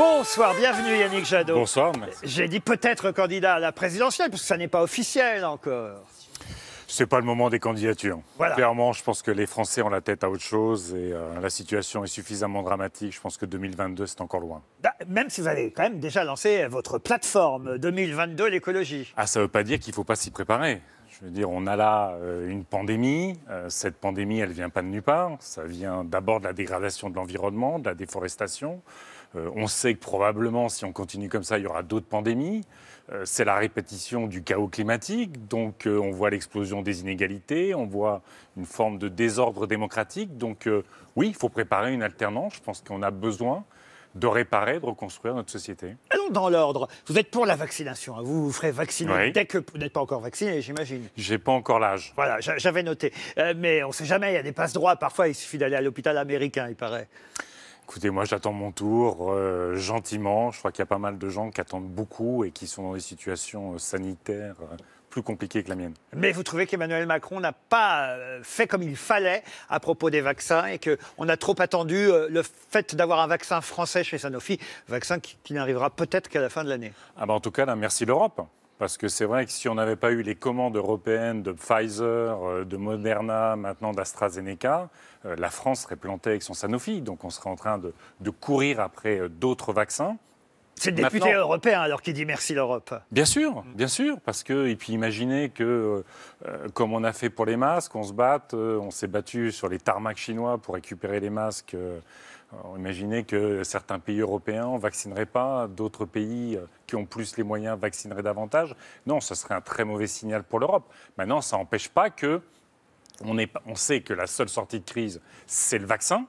Bonsoir, bienvenue Yannick Jadot. Bonsoir. J'ai dit peut-être candidat à la présidentielle, parce que ça n'est pas officiel encore. C'est pas le moment des candidatures. Clairement, je pense que les Français ont la tête à autre chose et euh, la situation est suffisamment dramatique. Je pense que 2022, c'est encore loin. Bah, même si vous avez quand même déjà lancé votre plateforme 2022 l'écologie. Ah, ça veut pas dire qu'il faut pas s'y préparer. Je veux dire, on a là euh, une pandémie. Euh, cette pandémie, elle ne vient pas de nulle part. Ça vient d'abord de la dégradation de l'environnement, de la déforestation. Euh, on sait que probablement, si on continue comme ça, il y aura d'autres pandémies. C'est la répétition du chaos climatique. Donc, on voit l'explosion des inégalités, on voit une forme de désordre démocratique. Donc, oui, il faut préparer une alternance. Je pense qu'on a besoin de réparer, de reconstruire notre société Allons dans l'ordre. Vous êtes pour la vaccination. Hein. Vous vous ferez vacciner dès que vous n'êtes pas encore vacciné, j'imagine. J'ai pas encore l'âge. Voilà, j'avais noté. Euh, mais on ne sait jamais, il y a des passe-droits. Parfois, il suffit d'aller à l'hôpital américain, il paraît. Écoutez, moi j'attends mon tour euh, gentiment. Je crois qu'il y a pas mal de gens qui attendent beaucoup et qui sont dans des situations euh, sanitaires plus compliqué que la mienne. Mais vous trouvez qu'Emmanuel Macron n'a pas euh, fait comme il fallait à propos des vaccins et qu'on a trop attendu euh, le fait d'avoir un vaccin français chez Sanofi, vaccin qui, n'arrivera peut-être qu'à la fin de l'année ah bah En tout cas, merci l'Europe. Parce que c'est vrai que si on n'avait pas eu les commandes européennes de Pfizer, euh, de Moderna, maintenant d'AstraZeneca, la France serait plantée avec son Sanofi. Donc on serait en train de courir après d'autres vaccins. C'est le député européen alors qui dit merci l'Europe. Bien sûr, bien sûr, parce que, et puis imaginez que, euh, comme on a fait pour les masques, on se batte, euh, on s'est battu sur les tarmacs chinois pour récupérer les masques. Euh, on imaginez que certains pays européens ne vaccineraient pas, d'autres pays qui ont plus les moyens vaccineraient davantage. Non, ce serait un très mauvais signal pour l'Europe. Maintenant, ça n'empêche pas que on, est, on sait que la seule sortie de crise, c'est le vaccin.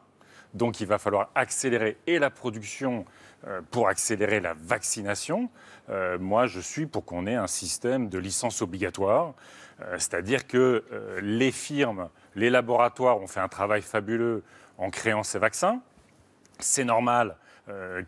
Donc il va falloir accélérer et la production euh, pour accélérer la vaccination. Euh, moi, je suis pour qu'on ait un système de licence obligatoire, euh, c'est-à-dire que les firmes, les laboratoires ont fait un travail fabuleux en créant ces vaccins. C'est normal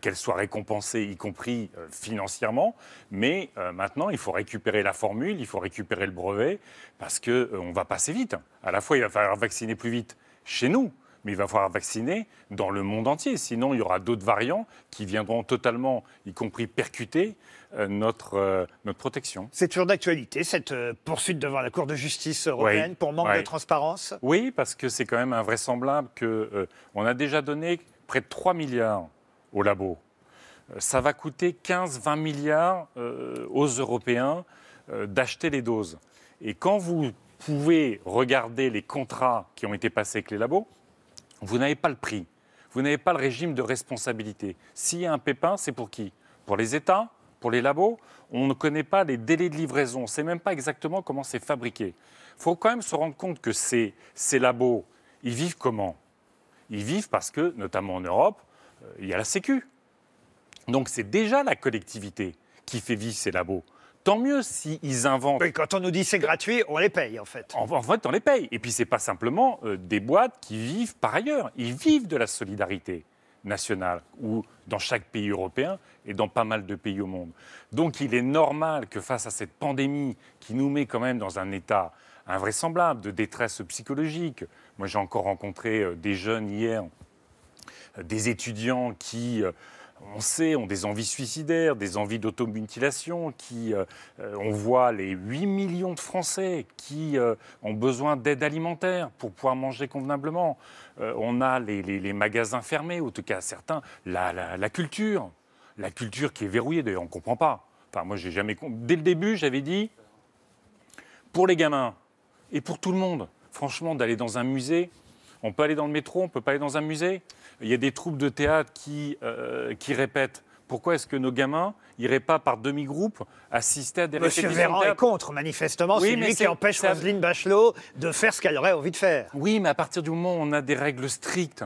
qu'elles soient récompensées, y compris financièrement. Mais maintenant, il faut récupérer la formule, il faut récupérer le brevet, parce qu'on va passer vite. À la fois, il va falloir vacciner plus vite chez nous, mais il va falloir vacciner dans le monde entier. Sinon, il y aura d'autres variants qui viendront totalement, y compris percuter, euh, notre, euh, notre protection. C'est toujours d'actualité, cette euh, poursuite devant la Cour de justice européenne pour manque de transparence Oui, parce que c'est quand même invraisemblable qu'on on a déjà donné près de 3 milliards aux labos. Ça va coûter 15-20 milliards aux Européens d'acheter les doses. Et quand vous pouvez regarder les contrats qui ont été passés avec les labos, vous n'avez pas le prix. Vous n'avez pas le régime de responsabilité. S'il y a un pépin, c'est pour qui Pour les États Pour les labos On ne connaît pas les délais de livraison. On ne sait même pas exactement comment c'est fabriqué. Il faut quand même se rendre compte que ces, labos, ils vivent comment Ils vivent parce que, notamment en Europe, euh, il y a la Sécu. Donc c'est déjà la collectivité qui fait vivre ces labos tant mieux s'ils inventent. Mais quand on nous dit c'est gratuit, on les paye en fait. En, fait, on les paye. Et puis c'est pas simplement euh, des boîtes qui vivent par ailleurs. Ils vivent de la solidarité nationale ou dans chaque pays européen et dans pas mal de pays au monde. Donc il est normal que face à cette pandémie qui nous met quand même dans un état invraisemblable de détresse psychologique, moi j'ai encore rencontré euh, des jeunes hier, euh, des étudiants qui on sait, ont des envies suicidaires, des envies d'automutilation, qui, euh, euh, on voit les 8 millions de Français qui euh, ont besoin d'aide alimentaire pour pouvoir manger convenablement. on a les, les, magasins fermés, en tout cas certains, la, culture, la culture qui est verrouillée, d'ailleurs on ne comprend pas. Enfin, moi, j'ai jamais. Dès le début, j'avais dit, pour les gamins et pour tout le monde, franchement, d'aller dans un musée, on peut aller dans le métro, on peut pas aller dans un musée. Il y a des troupes de théâtre qui, euh, qui répètent. Pourquoi est-ce que nos gamins n'iraient pas par demi-groupe assister à des Monsieur Véran est contre, manifestement. Oui, qui empêche Roselyne Bachelot de faire ce qu'elle aurait envie de faire. Oui, mais à partir du moment où on a des règles strictes,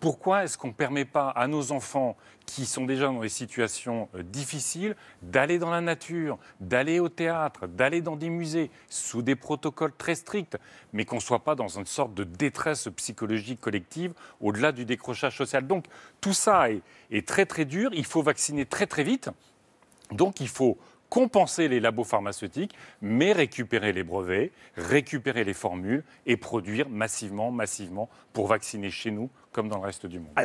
pourquoi est-ce qu'on ne permet pas à nos enfants qui sont déjà dans des situations euh, difficiles d'aller dans la nature, d'aller au théâtre, d'aller dans des musées sous des protocoles très stricts, mais qu'on ne soit pas dans une sorte de détresse psychologique collective au-delà du décrochage social Donc tout ça est, est très très dur, il faut vacciner très très vite, donc il faut compenser les labos pharmaceutiques, mais récupérer les brevets, récupérer les formules et produire massivement, massivement pour vacciner chez nous comme dans le reste du monde.